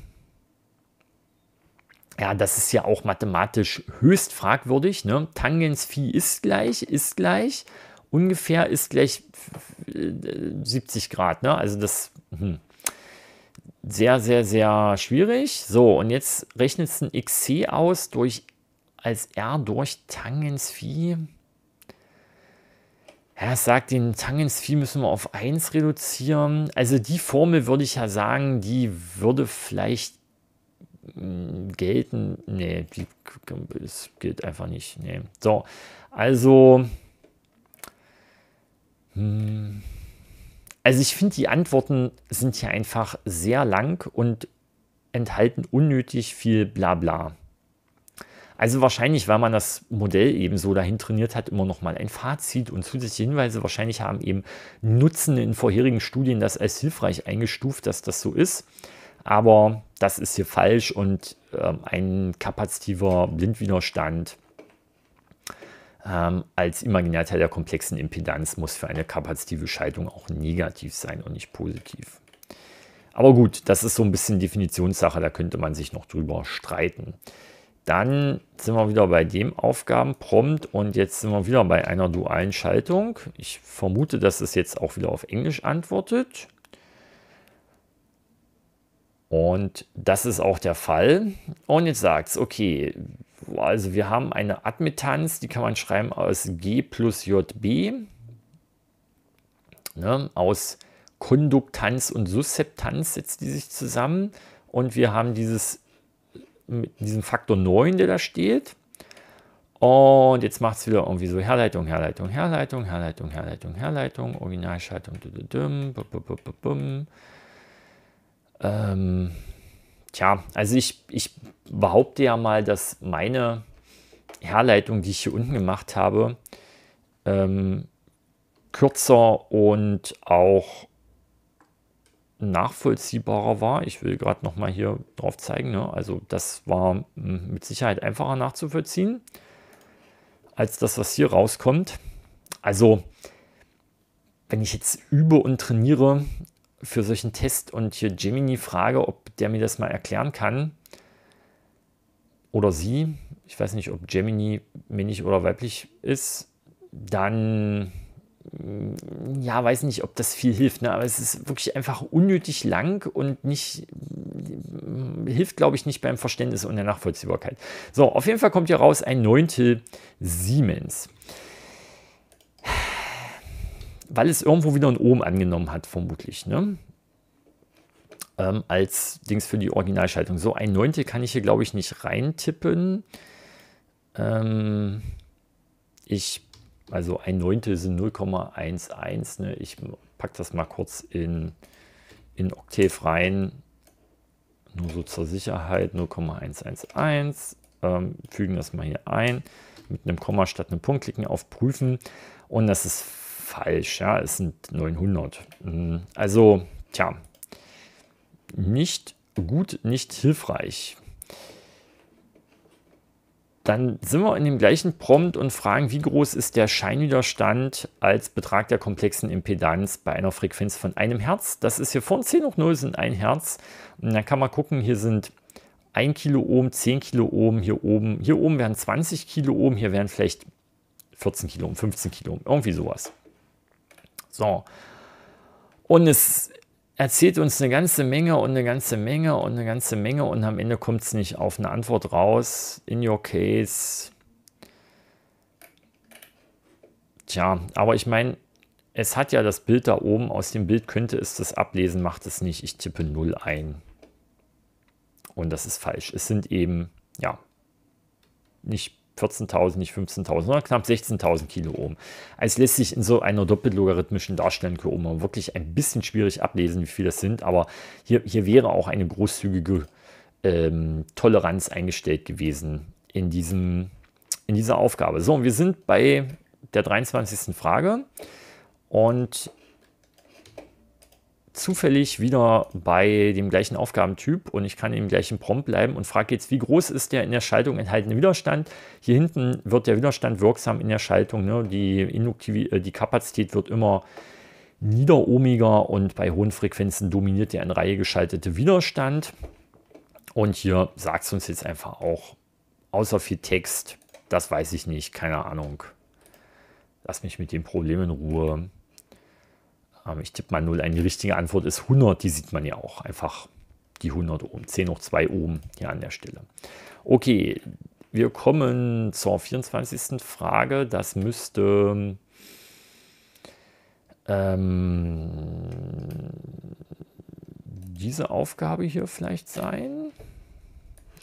Ja, das ist ja auch mathematisch höchst fragwürdig. Ne? Tangens Phi ist gleich, ist gleich. Ungefähr ist gleich 70 äh, Grad. Ne? Also das hm. sehr, sehr, sehr schwierig. So, und jetzt rechnet es ein XC aus durch als R durch Tangens Phi er sagt, den Tangensvieh müssen wir auf 1 reduzieren. Also die Formel würde ich ja sagen, die würde vielleicht hm, gelten. Nee, die das gilt einfach nicht. Nee. So, also. Hm, also ich finde, die Antworten sind hier einfach sehr lang und enthalten unnötig viel Blabla. Also wahrscheinlich, weil man das Modell eben so dahin trainiert hat, immer noch mal ein Fazit und zusätzliche Hinweise. Wahrscheinlich haben eben Nutzen in vorherigen Studien das als hilfreich eingestuft, dass das so ist. Aber das ist hier falsch und äh, ein kapazitiver Blindwiderstand ähm, als Imaginärteil der komplexen Impedanz muss für eine kapazitive Schaltung auch negativ sein und nicht positiv. Aber gut, das ist so ein bisschen Definitionssache, da könnte man sich noch drüber streiten. Dann sind wir wieder bei dem Aufgabenprompt und jetzt sind wir wieder bei einer dualen Schaltung. Ich vermute, dass es jetzt auch wieder auf Englisch antwortet. Und das ist auch der Fall. Und jetzt sagt es, okay, also wir haben eine Admittanz, die kann man schreiben aus G plus JB, ne, aus Konduktanz und Suszeptanz setzt die sich zusammen. Und wir haben dieses mit diesem Faktor 9, der da steht. Und jetzt macht es wieder irgendwie so Herleitung, Herleitung, Herleitung, Herleitung, Herleitung, Herleitung, Originalschaltung, ähm, tja, also ich, ich behaupte ja mal, dass meine Herleitung, die ich hier unten gemacht habe, ähm, kürzer und auch nachvollziehbarer war. Ich will gerade noch mal hier drauf zeigen. Ne? Also das war hm, mit Sicherheit einfacher nachzuvollziehen als das, was hier rauskommt. Also wenn ich jetzt übe und trainiere für solchen Test und hier Gemini frage, ob der mir das mal erklären kann oder sie, ich weiß nicht, ob Gemini männlich oder weiblich ist, dann ja, weiß nicht, ob das viel hilft, ne? aber es ist wirklich einfach unnötig lang und nicht, hilft, glaube ich, nicht beim Verständnis und der Nachvollziehbarkeit. So, auf jeden Fall kommt hier raus ein Neuntel Siemens. Weil es irgendwo wieder ein Ohm angenommen hat, vermutlich, ne? Ähm, als Dings für die Originalschaltung. So, ein Neuntel kann ich hier, glaube ich, nicht reintippen. Ähm, ich bin. Also ein Neuntel sind 0,11. Ne? Ich packe das mal kurz in, in Oktav rein. Nur so zur Sicherheit 0,111. Ähm, fügen das mal hier ein. Mit einem Komma statt einem Punkt klicken auf Prüfen. Und das ist falsch. Ja, es sind 900. Mhm. Also, tja, nicht gut, nicht hilfreich. Dann sind wir in dem gleichen Prompt und fragen, wie groß ist der Scheinwiderstand als Betrag der komplexen Impedanz bei einer Frequenz von einem Hertz. Das ist hier vorne 10 hoch 0 sind 1 Hertz. Und dann kann man gucken, hier sind 1 Kiloohm, 10 Kiloohm, hier oben, hier oben wären 20 Kiloohm, hier wären vielleicht 14 Kiloohm, 15 Kiloohm, irgendwie sowas. So. Und es erzählt uns eine ganze Menge und eine ganze Menge und eine ganze Menge und am Ende kommt es nicht auf eine Antwort raus. In your case. Tja, aber ich meine, es hat ja das Bild da oben. Aus dem Bild könnte es das ablesen, macht es nicht. Ich tippe 0 ein. Und das ist falsch. Es sind eben, ja, nicht 14.000, nicht 15.000, sondern knapp 16.000 Kiloohm. Es lässt sich in so einer doppellogarithmischen Darstellung Kiloohm wirklich ein bisschen schwierig ablesen, wie viel das sind, aber hier, hier wäre auch eine großzügige ähm, Toleranz eingestellt gewesen in, diesem, in dieser Aufgabe. So, und wir sind bei der 23. Frage. Und zufällig wieder bei dem gleichen Aufgabentyp und ich kann im gleichen Prompt bleiben und frage jetzt, wie groß ist der in der Schaltung enthaltene Widerstand? Hier hinten wird der Widerstand wirksam in der Schaltung. Ne? Die, Induktiv äh, die Kapazität wird immer niederohmiger und bei hohen Frequenzen dominiert der in Reihe geschaltete Widerstand. Und hier sagt es uns jetzt einfach auch, außer viel Text, das weiß ich nicht, keine Ahnung. Lass mich mit dem Problem in Ruhe. Ähm, ich tippe mal 0 ein. Die richtige Antwort ist 100. Die sieht man ja auch einfach die 100 oben. 10 hoch 2 oben hier an der Stelle. Okay, wir kommen zur 24. Frage. Das müsste... Ähm, diese Aufgabe hier vielleicht sein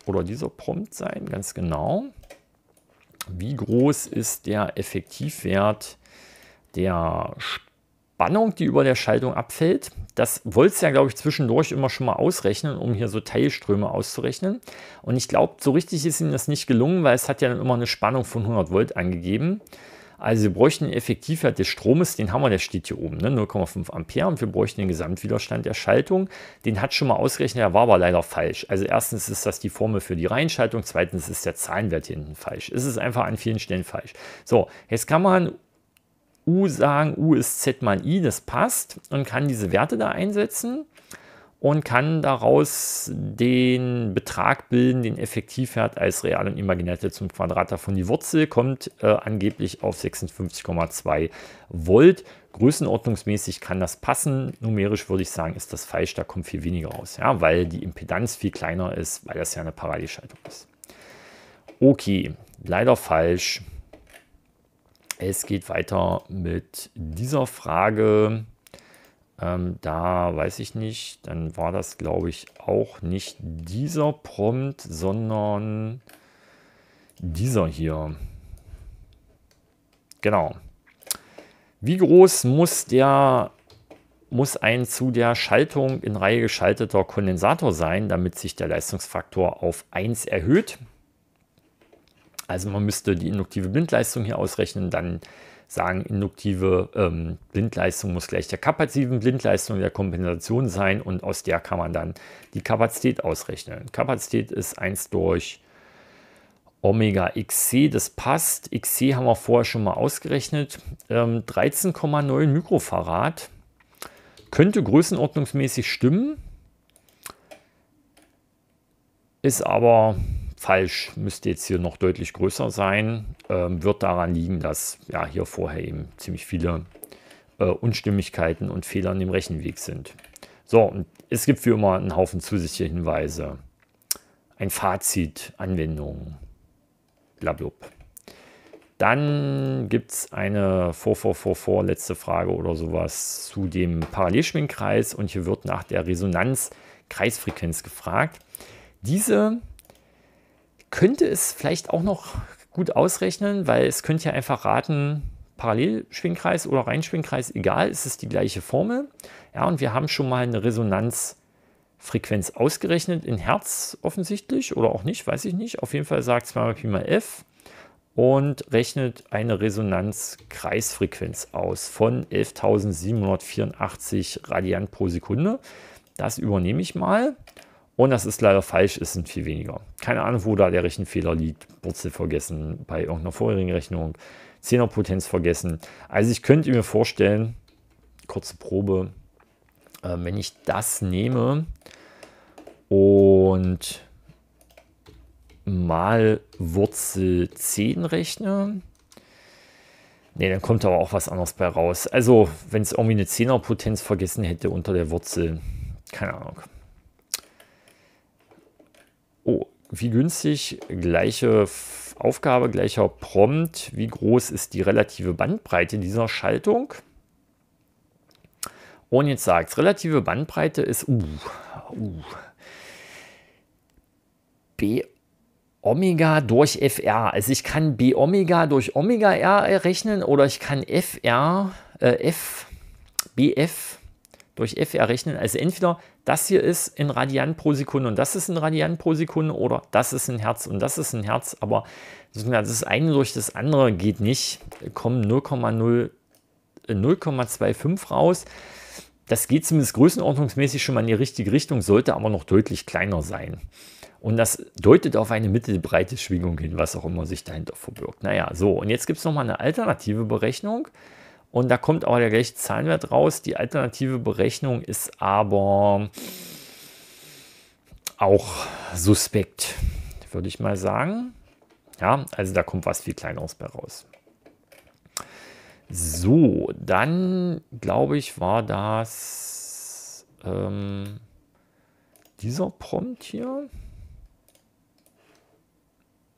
oder dieser Prompt sein, ganz genau. Wie groß ist der Effektivwert der Sp Bannung, die über der Schaltung abfällt. Das wolltest du ja, glaube ich, zwischendurch immer schon mal ausrechnen, um hier so Teilströme auszurechnen. Und ich glaube, so richtig ist ihnen das nicht gelungen, weil es hat ja dann immer eine Spannung von 100 Volt angegeben. Also wir bräuchten Effektivwert des Stromes, den haben wir, der steht hier oben, ne? 0,5 Ampere und wir bräuchten den Gesamtwiderstand der Schaltung. Den hat schon mal ausgerechnet, der war aber leider falsch. Also erstens ist das die Formel für die Reihenschaltung, zweitens ist der Zahlenwert hinten falsch. Es ist einfach an vielen Stellen falsch. So, jetzt kann man U sagen, U ist Z mal I, das passt und kann diese Werte da einsetzen und kann daraus den Betrag bilden, den Effektivwert als real und imaginär zum Quadrat davon. Die Wurzel kommt äh, angeblich auf 56,2 Volt. Größenordnungsmäßig kann das passen. Numerisch würde ich sagen, ist das falsch, da kommt viel weniger raus, ja, weil die Impedanz viel kleiner ist, weil das ja eine Parallelschaltung ist. Okay, leider falsch. Es geht weiter mit dieser Frage. Ähm, da weiß ich nicht, dann war das, glaube ich, auch nicht dieser Prompt, sondern dieser hier. Genau. Wie groß muss der muss ein zu der Schaltung in Reihe geschalteter Kondensator sein, damit sich der Leistungsfaktor auf 1 erhöht? Also man müsste die induktive Blindleistung hier ausrechnen, dann sagen, induktive ähm, Blindleistung muss gleich der kapazitiven Blindleistung der Kompensation sein und aus der kann man dann die Kapazität ausrechnen. Kapazität ist 1 durch Omega XC, das passt. XC haben wir vorher schon mal ausgerechnet. Ähm, 13,9 Mikrofarad könnte größenordnungsmäßig stimmen, ist aber falsch müsste jetzt hier noch deutlich größer sein, ähm, wird daran liegen, dass ja hier vorher eben ziemlich viele äh, Unstimmigkeiten und Fehler an dem Rechenweg sind. So, und es gibt wie immer einen Haufen zusätzliche Hinweise. Ein Fazit, Anwendungen, blablub. Dann gibt es eine vor, vor, vor, vor, letzte Frage oder sowas zu dem Parallelschwingkreis und hier wird nach der Resonanzkreisfrequenz gefragt. Diese könnte es vielleicht auch noch gut ausrechnen, weil es könnte ja einfach raten, Parallelschwingkreis oder Reinschwingkreis, egal, es ist die gleiche Formel. Ja, und wir haben schon mal eine Resonanzfrequenz ausgerechnet in Hertz offensichtlich oder auch nicht, weiß ich nicht. Auf jeden Fall sagt 2 mal Pi mal F und rechnet eine Resonanzkreisfrequenz aus von 11.784 Radiant pro Sekunde. Das übernehme ich mal. Und das ist leider falsch, es sind viel weniger. Keine Ahnung, wo da der Rechenfehler liegt. Wurzel vergessen bei irgendeiner vorherigen Rechnung. Zehnerpotenz vergessen. Also ich könnte mir vorstellen, kurze Probe, äh, wenn ich das nehme und mal Wurzel 10 rechne, ne, dann kommt aber auch was anderes bei raus. Also wenn es irgendwie eine Zehnerpotenz vergessen hätte unter der Wurzel, keine Ahnung. wie günstig, gleiche Aufgabe, gleicher Prompt, wie groß ist die relative Bandbreite dieser Schaltung? Und jetzt sagt es, relative Bandbreite ist uh, uh, B Omega durch FR. Also ich kann B Omega durch Omega R errechnen oder ich kann FR, äh, F, BF durch f errechnen. Also entweder das hier ist in Radian pro Sekunde und das ist in Radian pro Sekunde oder das ist ein Herz und das ist ein Herz, aber das eine durch das andere geht nicht, kommen äh, 0,25 raus. Das geht zumindest größenordnungsmäßig schon mal in die richtige Richtung, sollte aber noch deutlich kleiner sein. Und das deutet auf eine mittelbreite Schwingung hin, was auch immer sich dahinter verbirgt. Naja, so, und jetzt gibt es nochmal eine alternative Berechnung. Und da kommt auch der gleiche Zahlenwert raus. Die alternative Berechnung ist aber auch suspekt, würde ich mal sagen. Ja, also da kommt was viel Kleineres bei raus. So, dann glaube ich, war das ähm, dieser Prompt hier.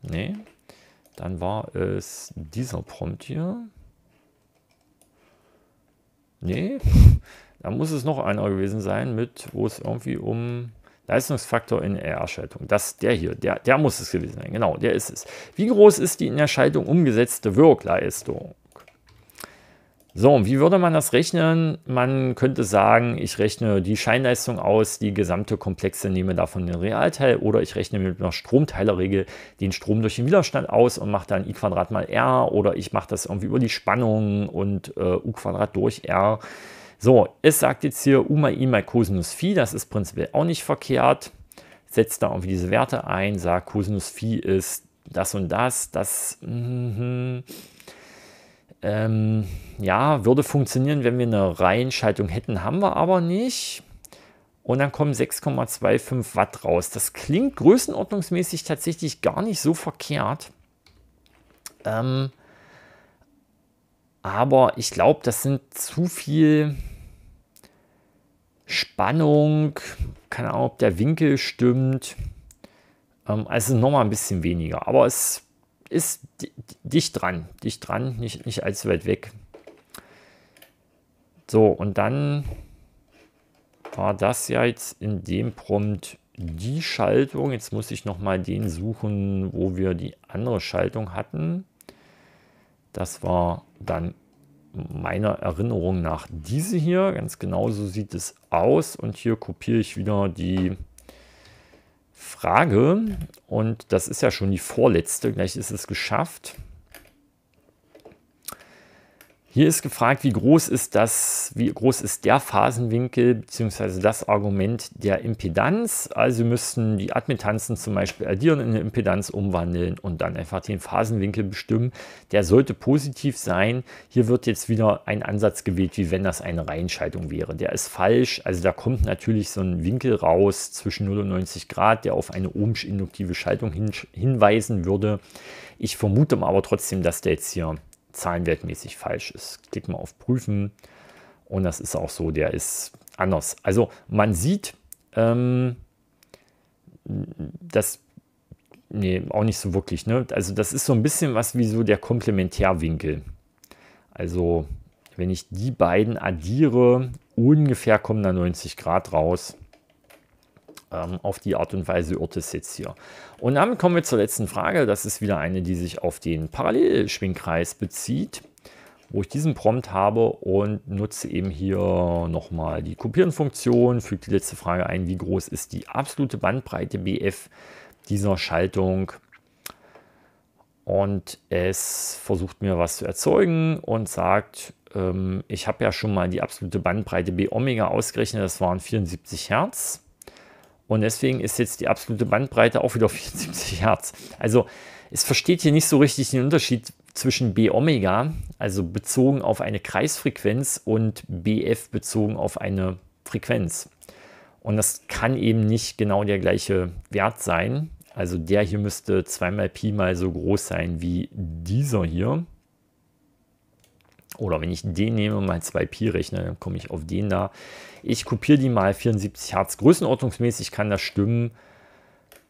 Nee, dann war es dieser Prompt hier. Nee, da muss es noch einer gewesen sein, mit, wo es irgendwie um Leistungsfaktor in R-Schaltung. der hier, der, der muss es gewesen sein. Genau, der ist es. Wie groß ist die in der Schaltung umgesetzte Wirkleistung? So, wie würde man das rechnen? Man könnte sagen, ich rechne die Scheinleistung aus, die gesamte Komplexe nehme davon den Realteil oder ich rechne mit einer Stromteilerregel den Strom durch den Widerstand aus und mache dann I Quadrat mal R oder ich mache das irgendwie über die Spannung und äh, U Quadrat durch R. So, es sagt jetzt hier U mal I mal Cosinus Phi, das ist prinzipiell auch nicht verkehrt. Setzt da irgendwie diese Werte ein, sagt Cosinus Phi ist das und das, das... Mm -hmm. Ähm, ja, würde funktionieren, wenn wir eine Reihenschaltung hätten, haben wir aber nicht. Und dann kommen 6,25 Watt raus. Das klingt größenordnungsmäßig tatsächlich gar nicht so verkehrt. Ähm, aber ich glaube, das sind zu viel Spannung. Keine Ahnung, ob der Winkel stimmt. Ähm, also nochmal ein bisschen weniger. Aber es ist dicht dran, dicht dran, nicht, nicht allzu weit weg. So, und dann war das ja jetzt in dem Prompt die Schaltung. Jetzt muss ich nochmal den suchen, wo wir die andere Schaltung hatten. Das war dann meiner Erinnerung nach diese hier. Ganz genau so sieht es aus. Und hier kopiere ich wieder die Frage und das ist ja schon die vorletzte, gleich ist es geschafft. Hier ist gefragt, wie groß ist das, wie groß ist der Phasenwinkel bzw. das Argument der Impedanz. Also müssten die Admittanzen zum Beispiel addieren, in eine Impedanz umwandeln und dann einfach den Phasenwinkel bestimmen. Der sollte positiv sein. Hier wird jetzt wieder ein Ansatz gewählt, wie wenn das eine Reihenschaltung wäre. Der ist falsch. Also da kommt natürlich so ein Winkel raus zwischen 0 und 90 Grad, der auf eine Ohmsch-induktive Schaltung hin hinweisen würde. Ich vermute aber trotzdem, dass der jetzt hier zahlenwertmäßig falsch ist. Klick mal auf Prüfen und das ist auch so, der ist anders. Also man sieht, ähm, dass nee, auch nicht so wirklich. Ne? Also das ist so ein bisschen was wie so der Komplementärwinkel. Also wenn ich die beiden addiere, ungefähr kommen da 90 Grad raus ähm, auf die Art und Weise Otis jetzt hier. Und damit kommen wir zur letzten Frage. Das ist wieder eine, die sich auf den Parallelschwingkreis bezieht, wo ich diesen Prompt habe und nutze eben hier nochmal die Kopieren-Funktion, füge die letzte Frage ein, wie groß ist die absolute Bandbreite BF dieser Schaltung und es versucht mir was zu erzeugen und sagt, ähm, ich habe ja schon mal die absolute Bandbreite B Omega ausgerechnet, das waren 74 Hertz. Und deswegen ist jetzt die absolute Bandbreite auch wieder 74 *laughs* Hertz. Also es versteht hier nicht so richtig den Unterschied zwischen B Omega, also bezogen auf eine Kreisfrequenz, und BF bezogen auf eine Frequenz. Und das kann eben nicht genau der gleiche Wert sein. Also der hier müsste zweimal Pi mal so groß sein wie dieser hier. Oder wenn ich den nehme und mal 2Pi rechne, dann komme ich auf den da. Ich kopiere die mal 74 Hertz. Größenordnungsmäßig kann das stimmen,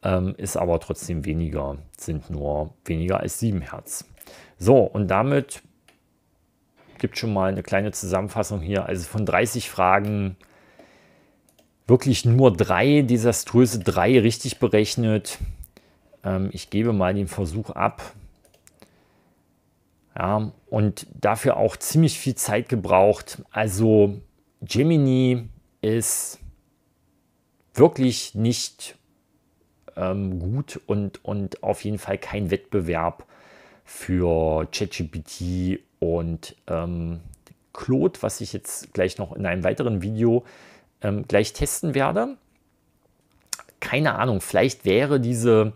ähm, ist aber trotzdem weniger, sind nur weniger als 7 Hertz. So, und damit gibt schon mal eine kleine Zusammenfassung hier. Also von 30 Fragen wirklich nur drei, desaströse drei richtig berechnet. Ähm, ich gebe mal den Versuch ab, ja, und dafür auch ziemlich viel Zeit gebraucht. Also Gemini ist wirklich nicht ähm, gut und, und auf jeden Fall kein Wettbewerb für ChatGPT und ähm, Claude, was ich jetzt gleich noch in einem weiteren Video ähm, gleich testen werde. Keine Ahnung, vielleicht wäre diese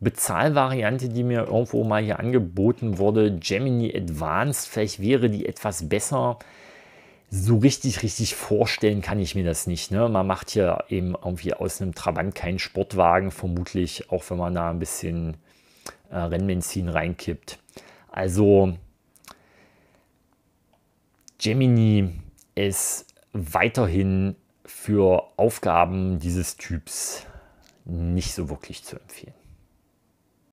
Bezahlvariante, die mir irgendwo mal hier angeboten wurde, Gemini Advanced, vielleicht wäre die etwas besser. So richtig, richtig vorstellen kann ich mir das nicht. Ne? Man macht hier eben irgendwie aus einem Trabant keinen Sportwagen, vermutlich, auch wenn man da ein bisschen äh, Rennbenzin reinkippt. Also Gemini ist weiterhin für Aufgaben dieses Typs nicht so wirklich zu empfehlen.